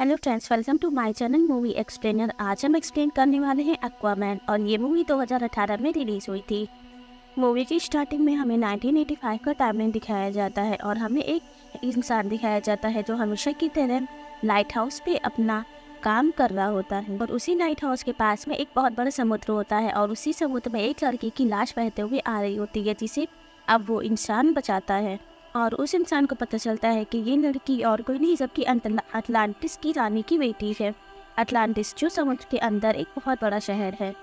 hello friends welcome to my channel movie explainer आज हम explain करने वाले हैं अक्वामैन और ये मूवी 2018 में रिलीज हुई थी मूवी की स्टार्टिंग में हमें 1985 का टाइमलाइन दिखाया जाता है और हमें एक इंसान दिखाया जाता है जो हमेशा की तरह लाइट हाउस पे अपना काम कर रहा होता है और उसी लाइट हाउस के पास में एक बहुत बड़ा समुद्र होता है और उसी समुद्र में एक लड़की की लाश बहते हुए आ रही होती है जिसे अब वो इंसान बचाता है और उस इंसान को पता चलता है कि ये लड़की और कोई नहीं जबकि अटलांटिस की रानी की बेटी है अटलांटिस जो समुद्र के अंदर एक बहुत बड़ा शहर है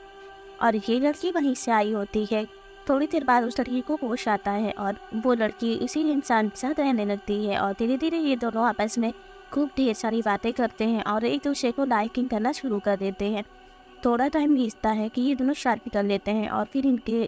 और ये लड़की वहीं से आई होती है थोड़ी देर बाद उस लड़की को होश आता है और वो लड़की इसी इंसान के साथ रहने लगती है और धीरे धीरे ये दोनों आपस में खूब ढेर सारी बातें करते हैं और एक दूसरे को लाइकिंग करना शुरू कर देते हैं थोड़ा टाइम बीतता है कि ये दोनों शादी कर लेते हैं और फिर इनके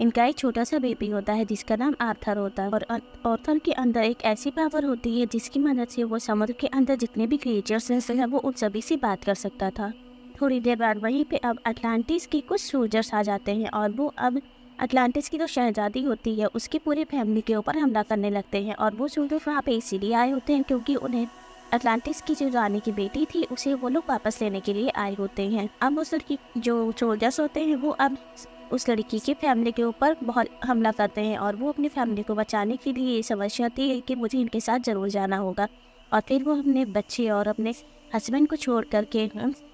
इनका एक छोटा सा बेबी होता है जिसका नाम आर्थर होता है और अं, आर्थर के अंदर एक ऐसी पावर होती है जिसकी मदद से वो समुद्र के अंदर जितने भी क्रिएचर्स रहते हैं वो उन सभी से बात कर सकता था थोड़ी देर बाद वहीं पे अब अटलांटिस के कुछ सोल्जर्स आ जाते हैं और वो अब अटलांटिस की जो तो शहजादी होती है उसकी पूरी फैमिली के ऊपर हमला करने लगते हैं और वो सोल्जर्स वहाँ पे इसीलिए आए होते हैं क्योंकि उन्हें अटलांटिस की जो रानी की बेटी थी उसे वो लोग वापस लेने के लिए आए होते हैं अब उस जो सोल्जर्स होते हैं वो अब उस लड़की के फैमिली के ऊपर बहुत हमला करते हैं और वो अपनी फैमिली को बचाने के लिए ये समझ है कि मुझे इनके साथ ज़रूर जाना होगा और फिर वो अपने बच्चे और अपने हस्बैंड को छोड़ करके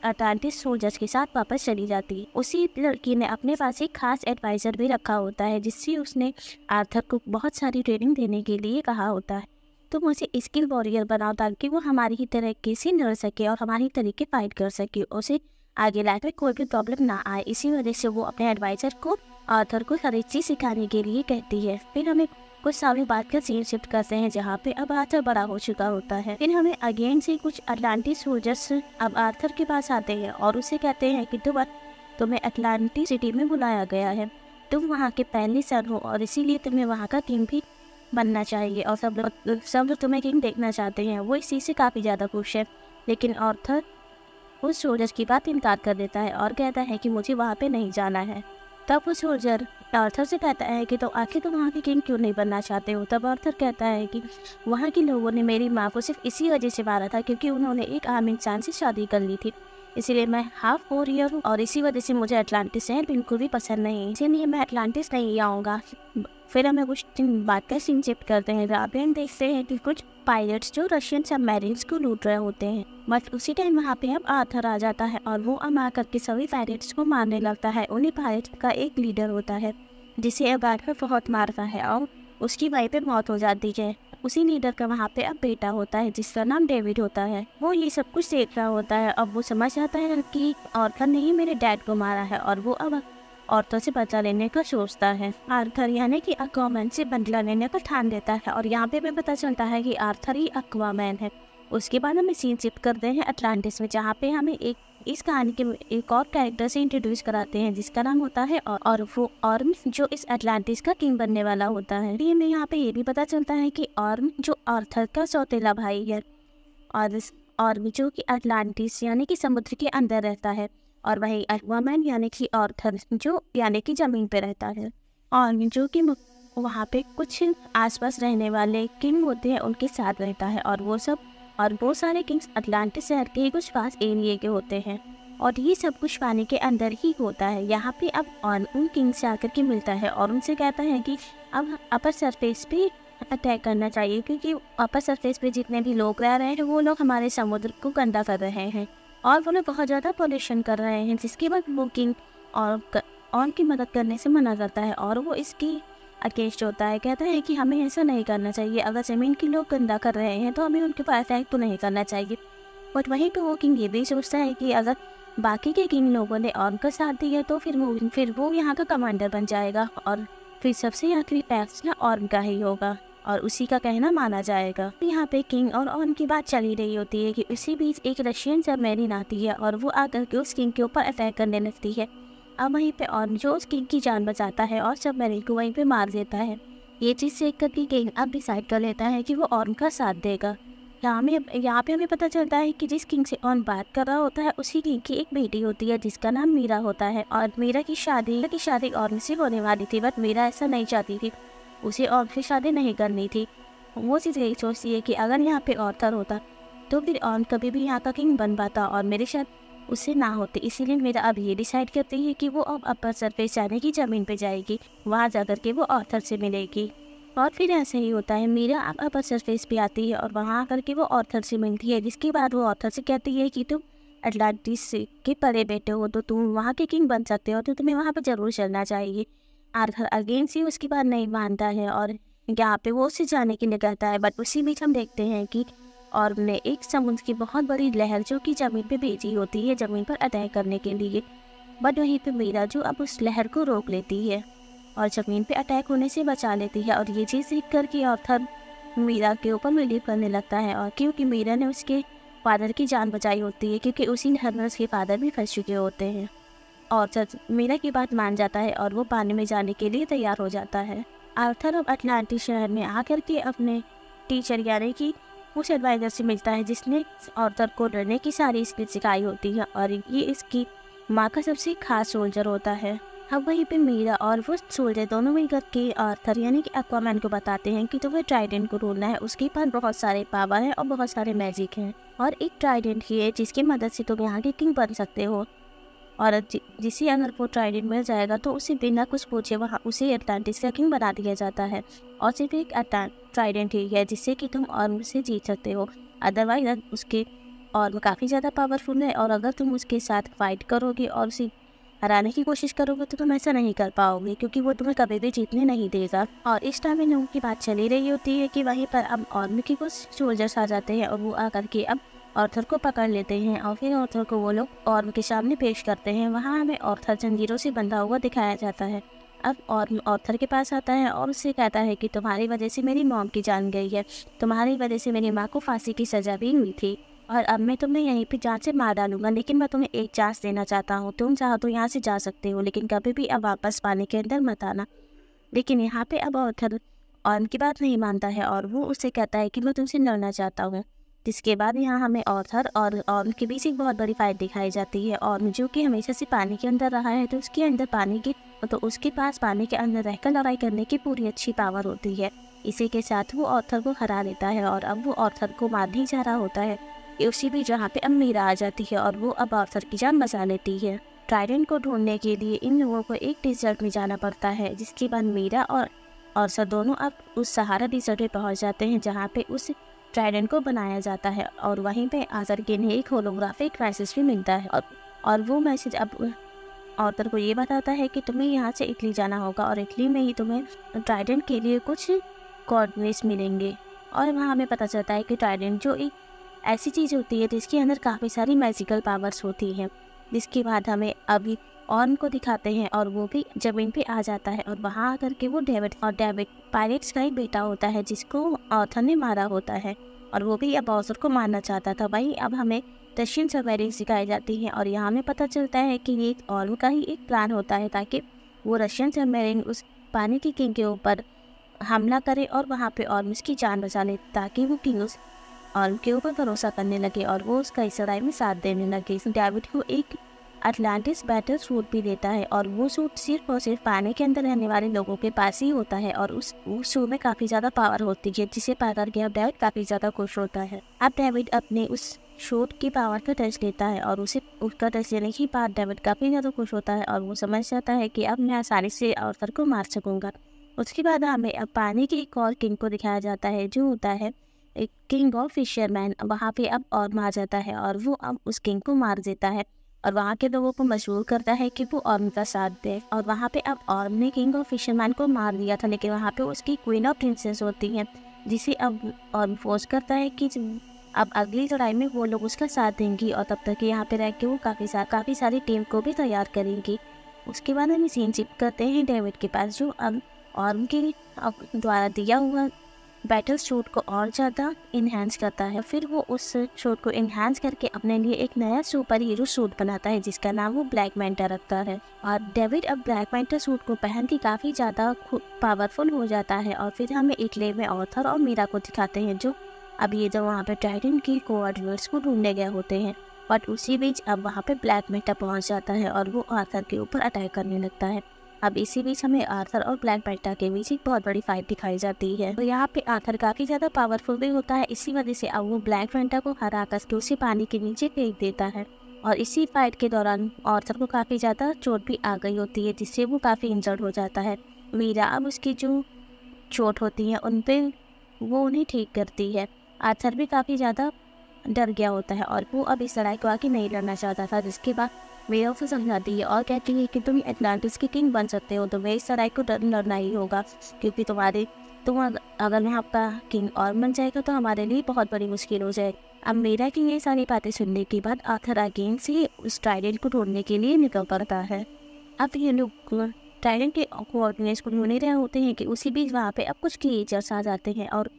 अटलांटिस सोल्जर्स के साथ वापस चली जाती है उसी लड़की ने अपने पास एक खास एडवाइज़र भी रखा होता है जिससे उसने आर्थर को बहुत सारी ट्रेनिंग देने के लिए कहा होता है तो मुझे स्किल वॉरियर बनाओ ताकि वो हमारी ही तरीके से लड़ सके और हमारी तरीके फाइट कर सके उसे आगे लाइफ में कोई भी प्रॉब्लम ना आए इसी वजह से वो अपने एडवाइजर को ऑथर को हर एक चीज़ सिखाने के लिए कहती है फिर हमें कुछ सालों बाद का सीन शिफ्ट करते हैं जहाँ पे अब आर्थर बड़ा हो चुका होता है फिर हमें अगेन से कुछ अटलांटिस सोल्जर्स अब आर्थर के पास आते हैं और उसे कहते हैं कि तुम तुम्हें अटलांटिस सिटी में बुलाया गया है तुम वहाँ के पहले सर हो और इसीलिए तुम्हें वहाँ का किंग भी बनना चाहिए और सब लोग सब लोग तुम्हें किंग देखना चाहते हैं वो इसी से काफ़ी ज़्यादा खुश है लेकिन ऑर्थर उस सोल्जर की बात इनकार कर देता है और कहता है कि मुझे वहाँ पे नहीं जाना है तब वो सोल्जर आर्थर से कहता है कि तो आखिर तुम तो वहाँ के किंग क्यों नहीं बनना चाहते हो तब आर्थर कहता है कि वहाँ के लोगों ने मेरी माँ को सिर्फ इसी वजह से मारा था क्योंकि उन्होंने एक आम इंसान से शादी कर ली थी इसीलिए मैं हाफ कोरियर हूँ और इसी वजह से मुझे अटलांटिस है बिल्कुल भी पसंद नहीं इसीलिए मैं अटलांटिस नहीं आऊँगा फिर हमें कुछ दिन बाद का सीन शिफ्ट करते हैं राबेन देखते हैं कि कुछ पायलट्स जो रशियन सबमरीन्स को लूट रहे होते हैं बट उसी टाइम वहाँ पे अब आथर आ जाता है और वो अब आकर के सभी पायलट्स को मारने लगता है उन्हीं पायलट का एक लीडर होता है जिसे अब आकर बहुत मारता है और उसकी वाइफ पे मौत हो जाती है उसी लीडर का वहाँ पे अब बेटा होता है जिसका नाम डेविड होता है वो ये सब कुछ देख रहा होता है अब वो समझ जाता है कि आर्थर ने ही मेरे डैड को मारा है और वो अब औरतों से बचा लेने का सोचता है आर्थर यानी कि अक्वामैन से बदला लेने का ठान देता है और यहाँ पे हमें पता चलता है कि आर्थर ही अक्वामैन है उसके बाद हमें सीन शिफ्ट करते हैं अटलांटिस में जहाँ पे हमें एक इस कहानी के एक और कैरेक्टर से इंट्रोड्यूस कराते हैं जिसका नाम होता है और वो ऑर्म जो इस अटलांटिस का किंग बनने वाला होता है ये हमें यहाँ पे ये भी पता चलता है कि ऑर्म जो आर्थर का सौतेला भाई है और ऑर्म जो कि अटलांटिस यानी कि समुद्र के अंदर रहता है और वही एक्वामैन यानी कि ऑर्थर जो यानी कि ज़मीन पर रहता है ऑर्म जो कि वहाँ पे कुछ आसपास रहने वाले किंग होते हैं उनके साथ रहता है और वो सब और बहुत सारे किंग्स अटलांटिस शहर के कुछ खास एरिए के होते हैं और ये सब कुछ पानी के अंदर ही होता है यहाँ पे अब और उन किंग्स से आकर के मिलता है और उनसे कहता है कि अब अपर सरफेस पे अटैक करना चाहिए क्योंकि अपर सरफेस पे जितने भी लोग रह रहे हैं वो लोग हमारे समुद्र को गंदा कर रहे हैं और वो लोग बहुत ज़्यादा पॉल्यूशन कर रहे हैं जिसके बाद वो किंग और और की मदद करने से मना करता है और वो इसकी अगेंस्ट होता है कहते हैं कि हमें ऐसा नहीं करना चाहिए अगर ज़मीन के लोग गंदा कर रहे हैं तो हमें उनके पास एक्ट तो नहीं करना चाहिए बट वहीं पर वो किंग ये भी सोचता है कि अगर बाकी के किंग लोगों ने और का साथ दिया तो फिर वो फिर वो यहाँ का कमांडर बन जाएगा और फिर सबसे आखिरी फैसला और का ही होगा और उसी का कहना माना जाएगा यहाँ पे किंग और ऑन की बात चली रही होती है कि उसी बीच एक रशियन मैरिन आती है और वो आकर के उस किंग के ऊपर अटैक करने लगती है अब वहीं पे और उस किंग की जान बचाता है और सब मैरिज को वहीं पे मार देता है ये चीज़ देख कर किंग अब डिसाइड कर लेता है कि वो और का साथ देगा यहाँ में यहाँ पे हमें पता चलता है कि जिस किंग से ऑन बात कर रहा होता है उसी किंग की एक बेटी होती है जिसका नाम मीरा होता है और मीरा की शादी की शादी और से होने वाली थी बट मीरा ऐसा नहीं चाहती थी उसे और से शादी नहीं करनी थी वो चीज़ यही सोचती है कि अगर यहाँ पे और होता तो फिर और कभी भी यहाँ का किंग बन पाता और मेरे साथ उससे ना होते इसीलिए मेरा अब ये डिसाइड करती है कि वो अब अपर सरफेस जाने की ज़मीन पे जाएगी वहाँ जा कर के वो ऑथर से मिलेगी और फिर ऐसे ही होता है मीरा अब अपर सरफेस पे आती है और वहाँ आकर के वो ऑथर से मिलती है जिसके बाद वो ऑथर से कहती है कि तुम अटलांटिस के परे बेटे हो तो तुम वहाँ के किंग बन सकते हो तो तुम्हें वहाँ पर ज़रूर चलना चाहिए आर्थर अगेन से उसके बाद नहीं मानता है और यहाँ पे वो उसे जाने के लिए कहता है बट उसी बीच हम देखते हैं कि और उन्हें एक समुद्र की बहुत बड़ी लहर जो कि ज़मीन पे भेजी होती है ज़मीन पर अतह करने के लिए बट वहीं पे मीरा जो अब उस लहर को रोक लेती है और ज़मीन पे अटैक होने से बचा लेती है और ये चीज़ सीख कर के ऑथर मीरा के ऊपर बिलीव करने लगता है और क्योंकि मीरा ने उसके फादर की जान बचाई होती है क्योंकि उसी लहर में उसके फादर भी फंस चुके होते हैं जब मीरा की बात मान जाता है और वो पानी में जाने के लिए तैयार हो जाता है आर्थर अब अटलांटिक शहर में आकर के अपने टीचर यानी कि उस एडवाइज़र से मिलता है जिसने ऑथर को लड़ने की सारी स्किल सिखाई होती है और ये इसकी माँ का सबसे खास सोल्जर होता है अब वहीं पे मीरा और वो सोल्जर दोनों मिलकर के आर्थर यानी कि एक्वामैन को बताते हैं कि तुम्हें तो ट्राइडेंट को ढूंढना है उसके पास बहुत सारे पावर हैं और बहुत सारे मैजिक हैं और एक ट्राइडेंट ही है जिसकी मदद से तुम यहाँ के किंग बन सकते हो और जिसे अगर वो ट्राइडेंट मिल जाएगा तो उसे बिना कुछ पूछे वहाँ उसे अटलांटिस का किंग बना दिया जाता है और सिर्फ एक ट्राइडेंट ही है जिससे कि तुम और उसे जीत सकते हो अदरवाइज उसके और काफ़ी ज़्यादा पावरफुल है और अगर तुम उसके साथ फाइट करोगे और उसे हराने की कोशिश करोगे तो तुम ऐसा नहीं कर पाओगे क्योंकि वो तुम्हें कभी भी जीतने नहीं देगा और इस टाइम में लोगों की बात चली रही होती है कि वहीं पर अब और कुछ सोल्जर्स आ जाते हैं और वो आकर के अब ऑर्थर को पकड़ लेते हैं और फिर ऑर्थर को वो लोग और के सामने पेश करते हैं वहाँ हमें ऑर्थर जंजीरों से बंधा हुआ दिखाया जाता है अब और ऑर्थर के पास आता है और उससे कहता है कि तुम्हारी वजह से मेरी मॉम की जान गई है तुम्हारी वजह से मेरी माँ को फांसी की सज़ा भी मिली थी और अब मैं तुम्हें यहीं पर जान से मार डालूंगा लेकिन मैं तुम्हें एक चांस देना चाहता हूँ तुम चाहो तो यहाँ से जा सकते हो लेकिन कभी भी अब वापस पानी के अंदर मत आना लेकिन यहाँ पे अब ऑर्थर और की बात नहीं मानता है और वो उससे कहता है कि मैं तुमसे लड़ना चाहता हूँ जिसके बाद यहाँ हमें ऑथर और और के बीच एक बहुत बड़ी फाइट दिखाई जाती है और जो कि हमेशा से पानी के अंदर रहा है तो उसके अंदर पानी की तो उसके पास पानी के अंदर रहकर लड़ाई करने की पूरी अच्छी पावर होती है इसी के साथ वो ऑथर को हरा लेता है और अब वो ऑथर को मारने जा रहा होता है उसी भी जहाँ पे अब मीरा आ जाती है और वो अब ऑथर की जान बचा लेती है ट्राइडेंट को ढूंढने के लिए इन लोगों को एक डिजर्ट में जाना पड़ता है जिसके बाद मीरा और और सर दोनों अब उस सहारा डिजर्ट में पहुंच जाते हैं जहाँ पे उस ट्राइडेंट को बनाया जाता है और वहीं पे आजर के इन्हें एक होलोग्राफिक क्राइसिस भी मिलता है और, और वो मैसेज अब ऑर्थर को ये बताता है कि तुम्हें यहाँ से इटली जाना होगा और इटली में ही तुम्हें ट्राइडेंट के लिए कुछ कॉर्डवेज मिलेंगे और वहाँ हमें पता चलता है कि ट्राइडेंट जो एक ऐसी चीज़ होती है जिसके अंदर काफ़ी सारी मैजिकल पावर्स होती हैं जिसके बाद हमें अभी ऑन को दिखाते हैं और वो भी जमीन पे आ जाता है और वहाँ आकर के वो डेविड और डेविड पायलट्स का ही बेटा होता है जिसको ऑथर ने मारा होता है और वो भी अब अवसर को मारना चाहता था भाई अब हमें रशियन सवेरिंग सिखाई जाती है और यहाँ हमें पता चलता है कि ये और का ही एक प्लान होता है ताकि वो रशियन सबमरीन उस पानी की किंग के ऊपर हमला करे और वहाँ पे और उसकी जान बचा ले ताकि वो किंग उस और के ऊपर भरोसा करने लगे और वो उसका इस लड़ाई में साथ देने लगे डेविड को एक अटलांटिस बैटल सूट भी देता है और वो सूट सिर्फ और सिर्फ पानी के अंदर रहने वाले लोगों के पास ही होता है और उस उस सूट में काफ़ी ज़्यादा पावर होती है जिसे पाकर करके अब डेविड काफ़ी ज़्यादा खुश होता है अब डेविड अपने उस शोट की पावर का टच लेता है और उसे उसका टच लेने के बाद डेविड काफ़ी ज़्यादा खुश होता है और वो समझ जाता है कि अब मैं आसानी से अवसर को मार सकूँगा उसके बाद हमें अब पानी के एक और किंग को दिखाया जाता है जो होता है एक किंग ऑफ फिशरमैन वहाँ पे अब और मार जाता है और वो अब उस किंग को मार देता है और वहाँ के लोगों को मशहूर करता है कि वो ऑर्म का साथ दे और वहाँ पे अब ऑर्म ने किंग ऑफ फिशरमैन को मार दिया था लेकिन वहाँ पे उसकी क्वीन ऑफ प्रिंसेस होती है जिसे अब ऑर्म फोर्स करता है कि अब अगली लड़ाई में वो लोग उसका साथ देंगी और तब तक यहाँ पे रह के वो काफ़ी सार काफ़ी सारी टीम को भी तैयार करेंगी उसके बाद हम सीन चिप करते हैं डेविड के पास जो अब ऑर्म के द्वारा दिया हुआ बैटल शूट को और ज़्यादा इन्हेंस करता है फिर वो उस शूट को इन्हेंस करके अपने लिए एक नया सुपर हीरो सूट बनाता है जिसका नाम वो ब्लैक मैंटा रखता है और डेविड अब ब्लैक मैंटा सूट को पहन के काफ़ी ज़्यादा पावरफुल हो जाता है और फिर हमें इटली में ऑथर और मीरा को दिखाते हैं जो अब ये जो वहाँ पर टाइटन की कोऑर्डिनेट्स को ढूंढने गए होते हैं बट उसी बीच अब वहाँ पे ब्लैक मेटा पहुँच जाता है और वो आर्थर के ऊपर अटैक करने लगता है अब इसी बीच हमें आर्थर और ब्लैक बैटा के बीच एक बहुत बड़ी फाइट दिखाई जाती है तो यहाँ पे आर्थर काफी ज्यादा पावरफुल भी होता है इसी वजह से अब वो ब्लैक बैटा को हरा कर उसे पानी के नीचे फेंक देता है और इसी फाइट के दौरान आर्थर को काफ़ी ज़्यादा चोट भी आ गई होती है जिससे वो काफ़ी इंजर्ड हो जाता है मीरा अब उसकी जो चोट होती है उन पर वो उन्हें ठीक करती है आर्थर भी काफ़ी ज़्यादा डर गया होता है और वो अब इस लड़ाई को आगे नहीं लड़ना चाहता था जिसके बाद वे ऑफ समझाती है और कहती है कि तुम एटलांटिस की किंग बन सकते हो तो वे इस लड़ाई को लड़ना ही होगा क्योंकि तुम्हारे तुम अगर मैं आपका किंग और बन जाएगा तो हमारे लिए बहुत बड़ी मुश्किल हो जाएगी अब मेरा किंग ये सारी बातें सुनने के बाद आखिर अगेन से उस ट्राइडेंट को ढूंढने के लिए निकल पड़ता है अब ये लोग ट्राइडेंट के कोऑर्डिनेट्स को ढूंढ रहे होते हैं कि उसी बीच वहाँ पे अब कुछ क्रिएचर्स आ जाते हैं और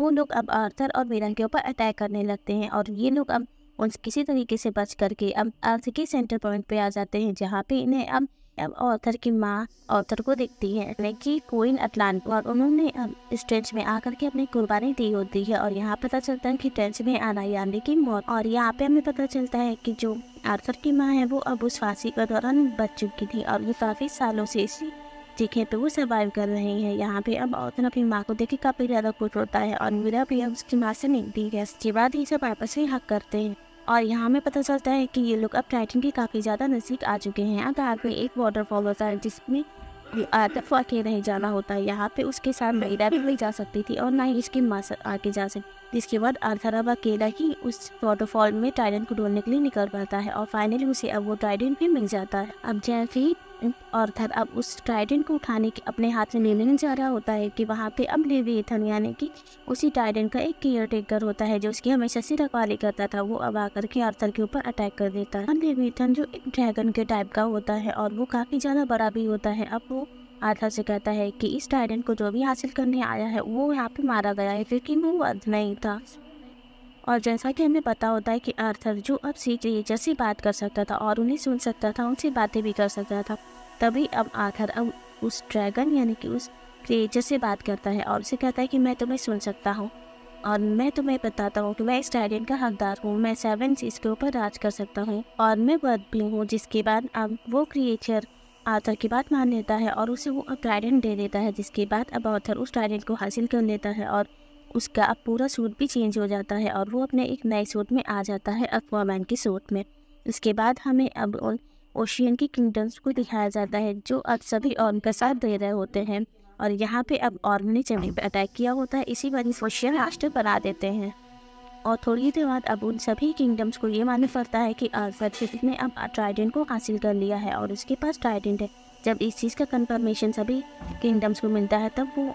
वो लोग अब आर्थर और मेरा के ऊपर अटैक करने लगते हैं और ये लोग अब और किसी तरीके से बच करके अब अर्थ के सेंटर पॉइंट पे आ जाते हैं जहाँ पे इन्हें अब अब ऑथर की माँ ऑथर को देखती है की कोइन अटलान और उन्होंने अब इस ट्रेंच में आकर के अपनी कुर्बानी दी होती है और यहाँ पता चलता है कि ट्रेंच में आना यानी की मौत और यहाँ पे हमें पता चलता है कि जो आर्थर की माँ है वो अब उस फांसी के दौरान बच चुकी थी और वो काफी सालों से इसी जगह पे वो सर्वाइव कर रहे हैं यहाँ पे अब औरतन अपनी माँ को देखे काफी ज्यादा खुश होता है और मीरा भी उसकी माँ से मिलती है इसके बाद ये सब आपस में हक करते हैं और यहाँ में पता चलता है कि ये लोग अब टाइटन के काफ़ी ज़्यादा नज़दीक आ चुके हैं अब आगे एक वाटरफॉल होता है जिसमें आतफ के नहीं जाना होता है यहाँ पे उसके साथ महिला भी नहीं जा सकती थी और ना ही इसकी माँ आके जा सकती जिसके बाद आर्थर अब अकेला ही उस वाटरफॉल में टाइडन को ढूंढने के लिए निकल पाता है और फाइनली उसे अब वो टाइडन भी मिल जाता है अब जैसे ही अर्थात अब उस ट्राइडेंट को उठाने के अपने हाथ में लेने जा रहा होता है कि वहाँ पे अब लेविएथन यानी कि उसी ट्राइडेंट का एक केयर टेकर होता है जो उसकी हमेशा से रखवाली करता था वो अब आकर के आर्थर के ऊपर अटैक कर देता है लेविएथन जो एक ड्रैगन के टाइप का होता है और वो काफ़ी ज़्यादा बड़ा भी होता है अब वो आर्थर से कहता है कि इस टाइडेंट को जो भी हासिल करने आया है वो यहाँ पे मारा गया है क्योंकि वो अर्थ नहीं था और जैसा कि हमें पता होता है कि आर्थर जो अब सी रही से बात कर सकता था और उन्हें सुन सकता था उनसे बातें भी कर सकता था तभी अब आर्थर अब उस ड्रैगन यानी कि उस क्रिएचर से बात करता है और उसे कहता है कि मैं तुम्हें सुन सकता हूँ और मैं तुम्हें बताता हूँ कि मैं इस ड्रैगन का हकदार हूँ मैं सेवन सीज के ऊपर राज कर सकता हूँ और मैं वर्द भी हूँ जिसके बाद अब वो क्रिएचर आर्थर की बात मान लेता है और उसे वो अब ट्राइडेंट दे देता है जिसके बाद अब आर्थर उस ड्रैगन को हासिल कर लेता है और उसका अब पूरा सूट भी चेंज हो जाता है और वो अपने एक नए सूट में आ जाता है अक्वामैन के सूट में इसके बाद हमें अब ओशियन की किंगडम्स को दिखाया जाता है जो अब सभी और का साथ दे रहे होते हैं और यहाँ पे अब और ने चमड़ी पर अटैक किया होता है इसी बार इस ओशियन राष्ट्र बना देते हैं और थोड़ी देर बाद अब उन सभी किंगडम्स को ये मानना पड़ता है कि अर्थ ने अब ट्राइडेंट को हासिल कर लिया है और उसके पास ट्राइडेंट है जब इस चीज़ का कंफर्मेशन सभी किंगडम्स को मिलता है तब वो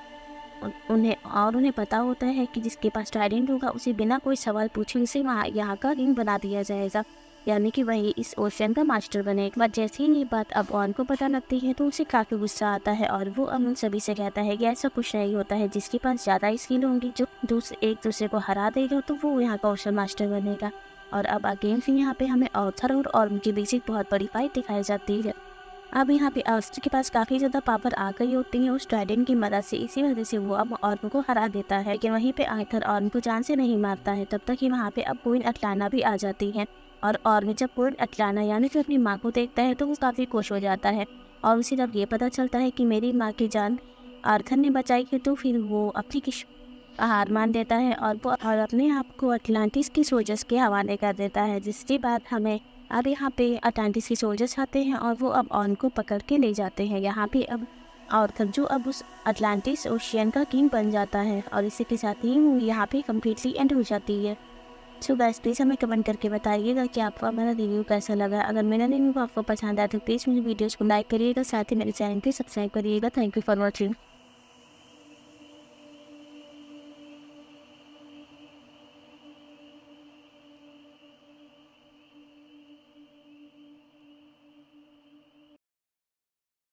उन्हें और उन्हें पता होता है कि जिसके पास टैलेंट होगा उसे बिना कोई सवाल पूछे उसे वहाँ यहाँ का रिंग बना दिया जाएगा यानी कि वही इस ओशन का मास्टर बनेगा बट जैसे ही ये बात अब ऑन को पता लगती है तो उसे काफ़ी गुस्सा आता है और वो अब उन सभी से कहता है कि ऐसा कुछ नहीं होता है जिसके पास ज़्यादा स्किल होंगी जो दूसरे एक दूसरे को हरा देगा तो वो यहाँ का ओशन मास्टर बनेगा और अब अगेन फिर यहाँ पे हमें ऑथर और, ऑर्म के बीच एक बहुत बड़ी फाइट दिखाई जाती है अब यहाँ पे अस्त्र के पास काफ़ी ज़्यादा पावर आ गई होती है उस ड्रैगन की मदद से इसी वजह से वो अब ऑर्म को हरा देता है लेकिन वहीं पे आयथर ऑर्म को जान से नहीं मारता है तब तक ही वहाँ पे अब क्वीन अटलाना भी आ जाती है और ऑर्म जब क्वीन अटलाना यानी फिर अपनी माँ को देखता है तो वो काफ़ी खुश हो जाता है और उसे जब ये पता चलता है कि मेरी माँ की जान आर्थर ने बचाई है तो फिर वो अपनी किश हार मान देता है और वो और अपने आप को अटलांटिस की सोजस के हवाले कर देता है जिसके बाद हमें अब यहाँ पे अटलांटिस के सोल्जर्स आते हैं और वो अब ऑन को पकड़ के ले जाते हैं यहाँ पे अब आर्थर जो अब उस अटलांटिस ओशियन का किंग बन जाता है और इसी के साथ ही यहाँ पे कम्प्लीटली एंड हो जाती है सो गैस प्लीज़ हमें कमेंट करके बताइएगा कि आपको मेरा रिव्यू कैसा लगा अगर मेरा रिव्यू आपको पसंद आया तो प्लीज़ मुझे वीडियोज़ को लाइक करिएगा साथ ही मेरे चैनल को सब्सक्राइब करिएगा थैंक यू फॉर वॉचिंग